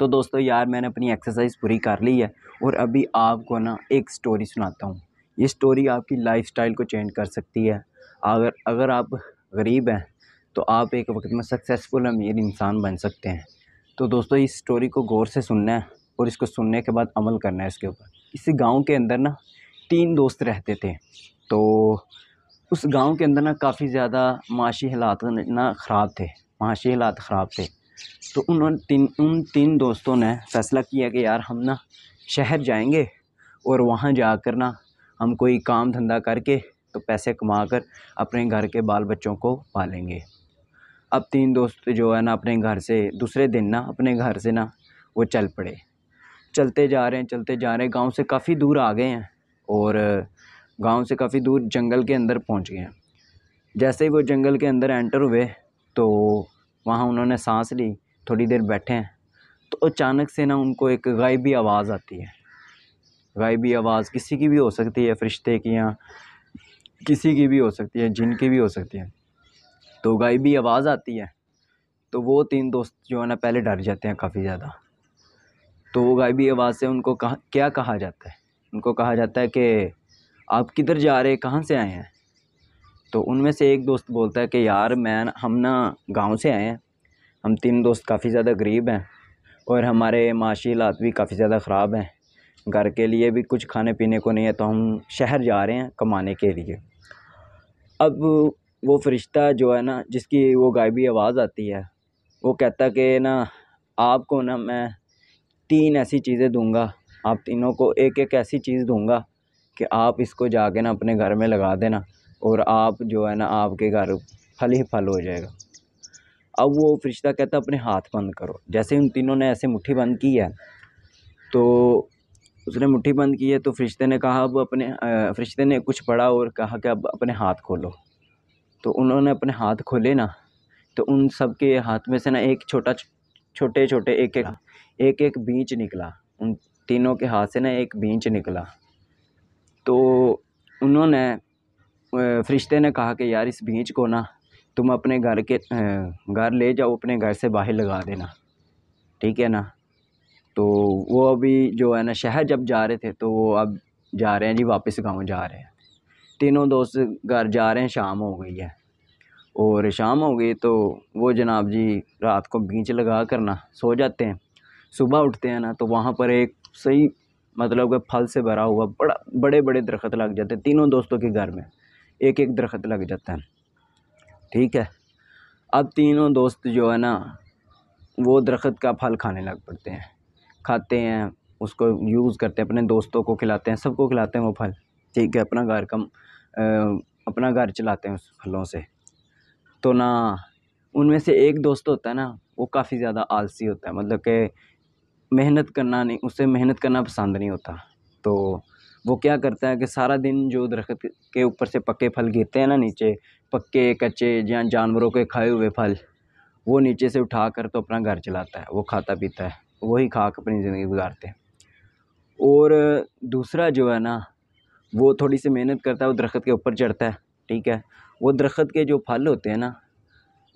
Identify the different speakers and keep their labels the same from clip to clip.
Speaker 1: तो दोस्तों यार मैंने अपनी एक्सरसाइज पूरी कर ली है और अभी आपको ना एक स्टोरी सुनाता हूँ ये स्टोरी आपकी लाइफस्टाइल को चेंज कर सकती है अगर अगर आप गरीब हैं तो आप एक वक्त में सक्सेसफुल अमीर इंसान बन सकते हैं तो दोस्तों इस स्टोरी को गौर से सुनना है और इसको सुनने के बाद अमल करना है इसके ऊपर इसी गांव के अंदर ना तीन दोस्त रहते थे तो उस गांव के अंदर ना काफ़ी ज़्यादा माशी हालात ना ख़राब थे माशी हालात ख़राब थे तो उन्होंने तीन उन तीन दोस्तों ने फ़ैसला किया कि यार हम ना शहर जाएंगे और वहाँ जाकर ना हम कोई काम धंधा करके तो पैसे कमा कर अपने घर के बाल बच्चों को पालेंगे अब तीन दोस्त जो है ना अपने घर से दूसरे दिन ना अपने घर से ना वो चल पड़े चलते जा रहे हैं चलते जा रहे हैं गांव से काफ़ी दूर आ गए हैं और गांव से काफ़ी दूर जंगल के अंदर पहुंच गए हैं जैसे ही वो जंगल के अंदर एंटर हुए तो वहाँ उन्होंने सांस ली थोड़ी देर बैठे हैं तो अचानक से ना उनको एक गायबी आवाज़ आती है गायबी आवाज़ किसी की भी हो सकती है फरिश्ते की या किसी की भी हो सकती है जिन की भी हो सकती है तो गायबी आवाज़ आती है तो वो तीन दोस्त जो है ना पहले डर जाते हैं काफ़ी ज़्यादा तो वो गायबी आवाज़ से उनको कहा क्या कहा जाता है उनको कहा जाता है कि आप किधर जा रहे हैं कहाँ से आए हैं तो उनमें से एक दोस्त बोलता है कि यार मैं हम ना गांव से आए हैं हम तीन दोस्त काफ़ी ज़्यादा गरीब हैं और हमारे माशी हालात भी काफ़ी ज़्यादा ख़राब हैं घर के लिए भी कुछ खाने पीने को नहीं है तो हम शहर जा रहे हैं कमाने के लिए अब वो फरिश्ता जो है ना जिसकी वो गायबी आवाज़ आती है वो कहता कि ना आपको ना मैं तीन ऐसी चीज़ें दूंगा आप तीनों को एक एक ऐसी चीज़ दूंगा कि आप इसको जाके ना अपने घर में लगा देना और आप जो है ना आपके घर फल ही फल हो जाएगा अब वो फरिश्ता कहता अपने हाथ बंद करो जैसे उन तीनों ने ऐसे मुट्ठी बंद की है तो उसने मुट्ठी बंद की है तो फरिश्ते ने कहा अब अपने फरिश्ते ने कुछ पढ़ा और कहा कि अब अपने हाथ खोलो तो उन्होंने अपने हाथ खोले ना तो उन सब के हाथ में से ना एक छोटा छोटे छोटे एक एक एक एक बीच निकला उन तीनों के हाथ से ना एक बीच निकला तो उन्होंने फरिश्ते ने कहा कि यार इस बीज को ना तुम अपने घर के घर ले जाओ अपने घर से बाहर लगा देना ठीक है ना तो वो अभी जो है ना शहर जब जा रहे थे तो वो अब जा रहे हैं जी वापस गांव जा रहे हैं तीनों दोस्त घर जा रहे हैं शाम हो गई है और शाम हो गई तो वो जनाब जी रात को बीच लगा कर ना सो जाते हैं सुबह उठते हैं ना तो वहाँ पर एक सही मतलब के फल से भरा हुआ बड़ा बड़े बड़े दरख्त लग जाते हैं तीनों दोस्तों के घर में एक एक दरख्त लग जाता है ठीक है अब तीनों दोस्त जो है ना वो दरख्त का फल खाने लग पड़ते हैं खाते हैं उसको यूज़ करते हैं अपने दोस्तों को खिलाते हैं सबको खिलाते हैं वो फल ठीक है अपना घर कम अपना घर चलाते हैं उस फलों से तो ना उनमें से एक दोस्त होता है ना वो काफ़ी ज़्यादा आलसी होता है मतलब कि मेहनत करना नहीं उसे मेहनत करना पसंद नहीं होता तो वो क्या करता है कि सारा दिन जो दरख़्त के ऊपर से पक्के फल गिरते हैं ना नीचे पक्के कच्चे या जानवरों के खाए हुए फल वो नीचे से उठा कर तो अपना घर चलाता है वो खाता पीता है वही खा कर अपनी ज़िंदगी गुजारते हैं और दूसरा जो है ना वो थोड़ी सी मेहनत करता है वो दरख्त के ऊपर चढ़ता है ठीक है वो दरख्त के जो फल होते हैं ना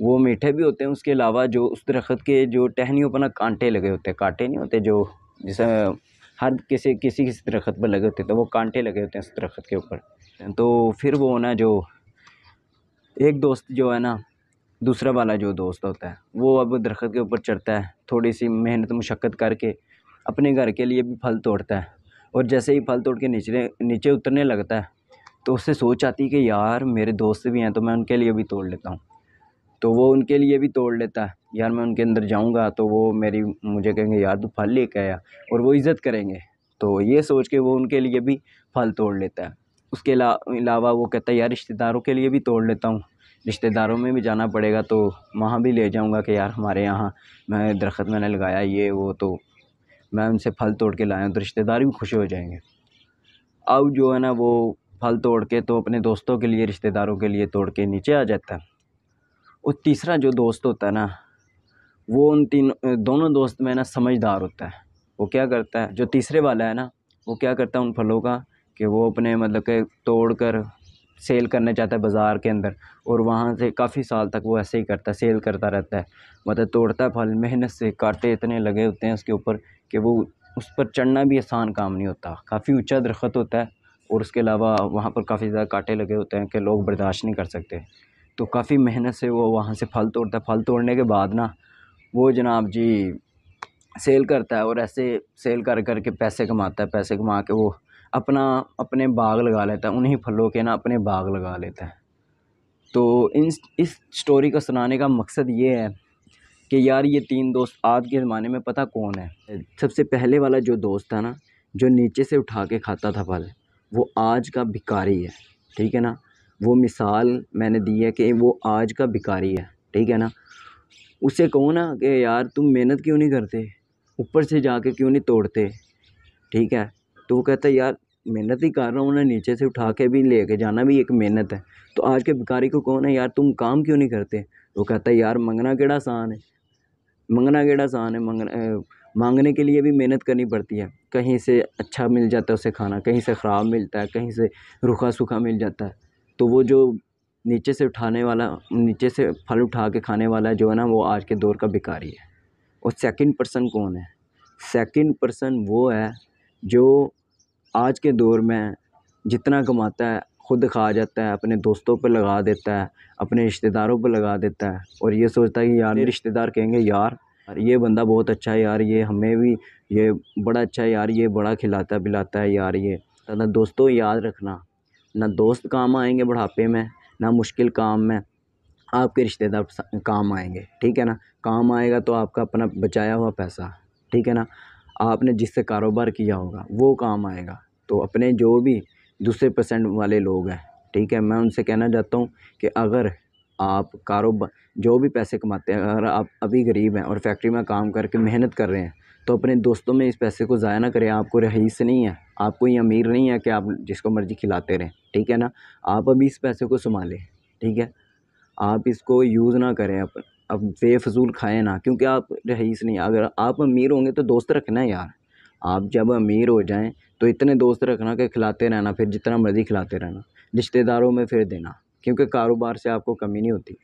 Speaker 1: वो मीठे भी होते हैं उसके अलावा जो उस दरख्त के जो टहनियों पर ना कांटे लगे होते हैं कांटे नहीं होते जो जैसे हर किसी किसी किसी दरख्त पर लगे होते हैं तो वो कांटे लगे होते हैं उस दरख्त के ऊपर तो फिर वो ना जो एक दोस्त जो है ना दूसरा वाला जो दोस्त होता है वो अब दरख्त के ऊपर चढ़ता है थोड़ी सी मेहनत मुशक्क़त करके अपने घर के लिए भी फल तोड़ता है और जैसे ही फल तोड़ के नीचे नीचे उतरने लगता है तो उससे सोच आती है कि यार मेरे दोस्त भी हैं तो मैं उनके लिए भी तोड़ लेता हूँ तो वो उनके लिए भी तोड़ लेता है यार मैं उनके अंदर जाऊँगा तो वो मेरी मुझे कहेंगे यार तू फल लेके आया और वो इज़्ज़त करेंगे तो ये सोच के वो उनके लिए भी फल तोड़ लेता है उसके अलावा वो कहता है यार रिश्तेदारों के लिए भी तोड़ लेता हूँ रिश्तेदारों में भी जाना पड़ेगा तो वहाँ भी ले जाऊँगा कि यार हमारे यहाँ मैं दरख्त मैंने लगाया ये वो तो मैं उनसे फल तोड़ के लाया तो रिश्तेदार भी खुश हो जाएंगे अब जो है ना वो फल तोड़ के तो अपने दोस्तों के लिए रिश्तेदारों के लिए तोड़ के नीचे आ जाता है और तीसरा जो दोस्त होता है ना वो उन तीन दोनों दोस्त में ना समझदार होता है वो क्या करता है जो तीसरे वाला है ना वो क्या करता है उन फलों का कि वो अपने मतलब के तोड़ कर सेल करने जाता है बाज़ार के अंदर और वहाँ से काफ़ी साल तक वो ऐसे ही करता है सेल करता रहता है मतलब तोड़ता है फल मेहनत से कांटे इतने लगे होते हैं उसके ऊपर कि वो उस पर चढ़ना भी आसान काम नहीं होता काफ़ी ऊंचा दरख्त होता है और उसके अलावा वहाँ पर काफ़ी ज़्यादा कांटे लगे होते हैं कि लोग बर्दाश्त नहीं कर सकते तो काफ़ी मेहनत से वो वहाँ से फल तोड़ता है फल तोड़ने के बाद ना वो जनाब जी सेल करता है और ऐसे सेल कर कर के पैसे कमाता है पैसे कमा के वो अपना अपने बाग लगा लेता है उन्हीं फलों के ना अपने बाग लगा लेता है तो इन इस स्टोरी को सुनाने का मकसद ये है कि यार ये तीन दोस्त आज के ज़माने में पता कौन है सबसे पहले वाला जो दोस्त था ना जो नीचे से उठा के खाता था फल वो आज का भिकारी है ठीक है ना वो मिसाल मैंने दी है कि वो आज का भिकारी है ठीक है ना उसे कहो ना कि यार तुम मेहनत क्यों नहीं करते ऊपर से जाके क्यों नहीं तोड़ते ठीक है तो वो कहता है यार मेहनत ही कर रहा हूँ ना नीचे से उठा के भी लेके जाना भी एक मेहनत है तो आज के भिकारी को कहो ना यार तुम काम क्यों नहीं करते वो कहता है यार मंगना केड़ा आसान है मंगना केड़ा आसान है मंगना मांगने के लिए भी मेहनत करनी पड़ती है कहीं से अच्छा मिल जाता है उसे खाना कहीं से ख़राब मिलता है कहीं से रुखा सूखा मिल जाता है तो वो जो नीचे से उठाने वाला नीचे से फल उठा के खाने वाला जो है ना वो आज के दौर का भिकारी है और सेकंड पर्सन कौन है सेकंड पर्सन वो है जो आज के दौर में जितना कमाता है खुद खा जाता है अपने दोस्तों पर लगा देता है अपने रिश्तेदारों पर लगा देता है और ये सोचता है कि यार रिश्तेदार कहेंगे यार ये बंदा बहुत अच्छा है यार ये हमें भी ये बड़ा अच्छा है यार ये बड़ा खिलाता पिलाता है यार ये तो दोस्तों याद रखना ना दोस्त काम आएंगे बुढ़ापे में ना मुश्किल काम में आपके रिश्तेदार काम आएंगे ठीक है ना काम आएगा तो आपका अपना बचाया हुआ पैसा ठीक है ना आपने जिससे कारोबार किया होगा वो काम आएगा तो अपने जो भी दूसरे परसेंट वाले लोग हैं ठीक है मैं उनसे कहना चाहता हूँ कि अगर आप कारोबार जो भी पैसे कमाते हैं अगर आप अभी गरीब हैं और फैक्ट्री में काम करके मेहनत कर रहे हैं तो अपने दोस्तों में इस पैसे को ज़ाया ना करें आपको रहीस नहीं है आपको ये अमीर नहीं है कि आप जिसको मर्ज़ी खिलाते रहें ठीक है ना आप अभी इस पैसे को संभालें ठीक है आप इसको यूज़ ना करें अपन अब बेफजूल खाएं ना क्योंकि आप रहीस नहीं अगर आप अमीर होंगे तो दोस्त रखना यार आप जब अमीर हो जाएं तो इतने दोस्त रखना कि खिलाते रहना फिर जितना मर्ज़ी खिलाते रहना रिश्तेदारों में फिर देना क्योंकि कारोबार से आपको कमी नहीं होती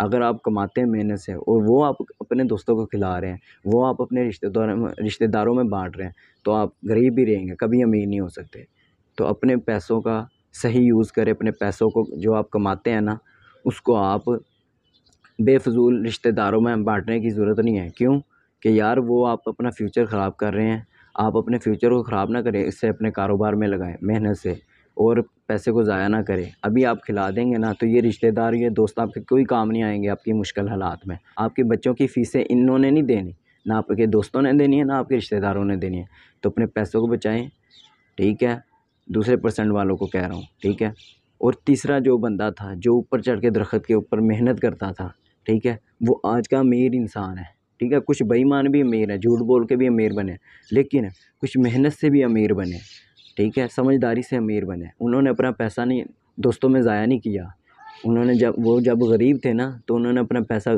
Speaker 1: अगर आप कमाते हैं मेहनत से और वो आप अपने दोस्तों को खिला रहे हैं वो आप अपने रिश्तेदार रिश्तेदारों में बांट रहे हैं तो आप गरीब ही रहेंगे कभी अमीर नहीं हो सकते तो अपने पैसों का सही यूज़ करें अपने पैसों को जो आप कमाते हैं ना उसको आप बेफजूल रिश्तेदारों में बाँटने की ज़रूरत नहीं है क्यों कि यार वो आप अपना फ्यूचर ख़राब कर रहे हैं आप अपने फ्यूचर को ख़राब ना करें इससे अपने कारोबार में लगाएं मेहनत से और पैसे को ज़ाया ना करें अभी आप खिला देंगे ना तो ये रिश्तेदार ये दोस्त आपके कोई काम नहीं आएंगे आपकी मुश्किल हालात में आपके बच्चों की फ़ीसें इन्होंने नहीं देनी ना आपके दोस्तों ने देनी है ना आपके रिश्तेदारों ने देनी है तो अपने पैसों को बचाएँ ठीक है दूसरे परसेंट वालों को कह रहा हूँ ठीक है और तीसरा जो बंदा था जो ऊपर चढ़ के दरख्त के ऊपर मेहनत करता था ठीक है वो आज का अमीर इंसान है ठीक है कुछ बेईमान भी अमीर है झूठ बोल के भी अमीर बने लेकिन कुछ मेहनत से भी अमीर बने ठीक है समझदारी से अमीर बने उन्होंने अपना पैसा नहीं दोस्तों में ज़ाया नहीं किया उन्होंने जब वो जब गरीब थे ना तो उन्होंने अपना पैसा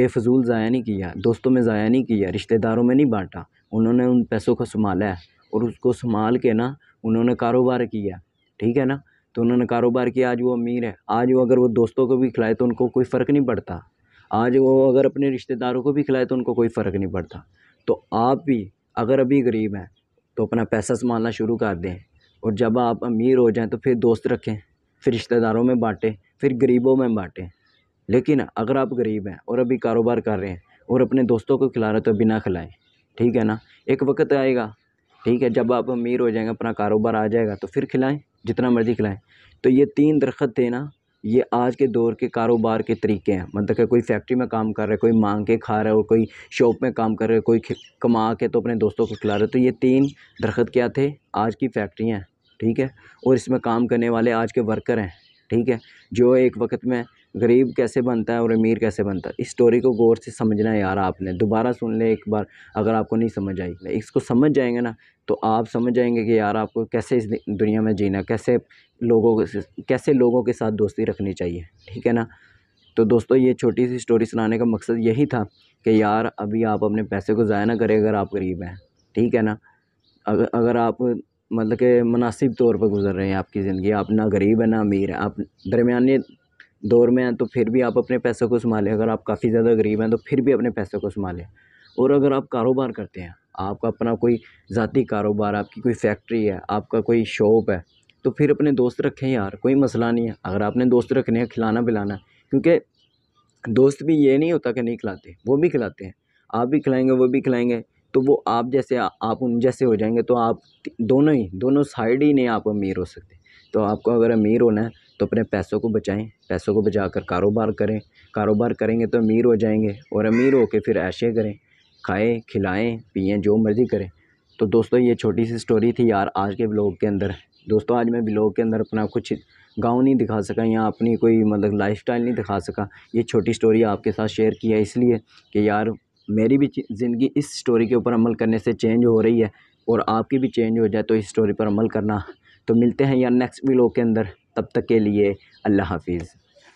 Speaker 1: बेफजूल ज़ाया नहीं किया दोस्तों में ज़ाया नहीं किया रिश्तेदारों में नहीं बांटा उन्होंने उन पैसों को संभाला है और उसको संभाल के ना उन्होंने कारोबार किया ठीक है ना तो उन्होंने कारोबार किया आज वो अमीर है आज वो अगर वो दोस्तों को भी खिलाए तो उनको कोई फ़र्क नहीं पड़ता आज वो अगर अपने रिश्तेदारों को भी खिलाए तो उनको कोई फ़र्क नहीं पड़ता तो आप भी अगर अभी गरीब हैं तो अपना पैसा संभालना शुरू कर दें और जब आप अमीर हो जाएं तो फिर दोस्त रखें फिर रिश्तेदारों में बाँटें फिर गरीबों में बाँटें लेकिन अगर आप गरीब हैं और अभी कारोबार कर रहे हैं और अपने दोस्तों को खिला रहे तो बिना खिलाएं ठीक है ना एक वक्त आएगा ठीक है जब आप अमीर हो जाएंगे अपना कारोबार आ जाएगा तो फिर खिलाएं जितना मर्ज़ी खिलाएं तो ये तीन दरख्त ना ये आज के दौर के कारोबार के तरीके हैं मतलब कि कोई फैक्ट्री में काम कर रहा है कोई मांग के खा रहा है और कोई शॉप में काम कर रहा है कोई कमा के तो अपने दोस्तों को खिला रहे तो ये तीन दरख्त क्या थे आज की फैक्ट्रियाँ ठीक है और इसमें काम करने वाले आज के वर्कर हैं ठीक है जो एक वक्त में गरीब कैसे बनता है और अमीर कैसे बनता है इस स्टोरी को गौर से समझना है यार आपने दोबारा सुन लें एक बार अगर आपको नहीं समझ आई इसको समझ जाएंगे ना तो आप समझ जाएंगे कि यार आपको कैसे इस दुनिया में जीना कैसे लोगों कैसे लोगों के साथ दोस्ती रखनी चाहिए ठीक है ना तो दोस्तों ये छोटी सी स्टोरी सुनाने का मकसद यही था कि यार अभी आप अपने पैसे को ज़ाया ना करें अगर आप गरीब हैं ठीक है ना अगर अगर आप मतलब कि मुनासिब तौर पर गुजर रहे हैं आपकी ज़िंदगी आप ना गरीब है ना अमीर है आप दरमिया दौर में हैं तो फिर भी आप अपने पैसों को संभालें अगर आप काफ़ी ज़्यादा गरीब हैं तो फिर भी अपने पैसों को संभालें और अगर आप कारोबार करते हैं आपका अपना कोई ज़ाती कारोबार आपकी कोई फैक्ट्री है आपका कोई शॉप है तो फिर अपने दोस्त रखें यार कोई मसला नहीं है अगर आपने दोस्त रखने हैं खिलाना पिलाना क्योंकि दोस्त भी ये नहीं होता कि नहीं खिलाते वो भी खिलाते हैं आप भी खिलाएंगे वो भी खिलाएंगे तो वो आप जैसे आप उन जैसे हो जाएंगे तो आप दोनों ही दोनों साइड ही नहीं आप अमीर हो सकते तो आपको अगर अमीर होना है तो अपने पैसों को बचाएं पैसों को बचा कर कारोबार करें कारोबार करेंगे तो अमीर हो जाएंगे और अमीर हो के फिर ऐशे करें खाएं खिलाएं पिएं जो मर्ज़ी करें तो दोस्तों ये छोटी सी स्टोरी थी यार आज के ब्लॉग के अंदर दोस्तों आज मैं ब्लॉग के अंदर अपना कुछ गाँव नहीं दिखा सका या अपनी कोई मतलब स्टाइल नहीं दिखा सका ये छोटी स्टोरी आपके साथ शेयर किया इसलिए कि यार मेरी भी ज़िंदगी इस स्टोरी के ऊपर अमल करने से चेंज हो रही है और आपकी भी चेंज हो जाए तो इस स्टोरी पर अमल करना तो मिलते हैं या नेक्स्ट वीलो के अंदर तब तक के लिए अल्लाह हाफिज़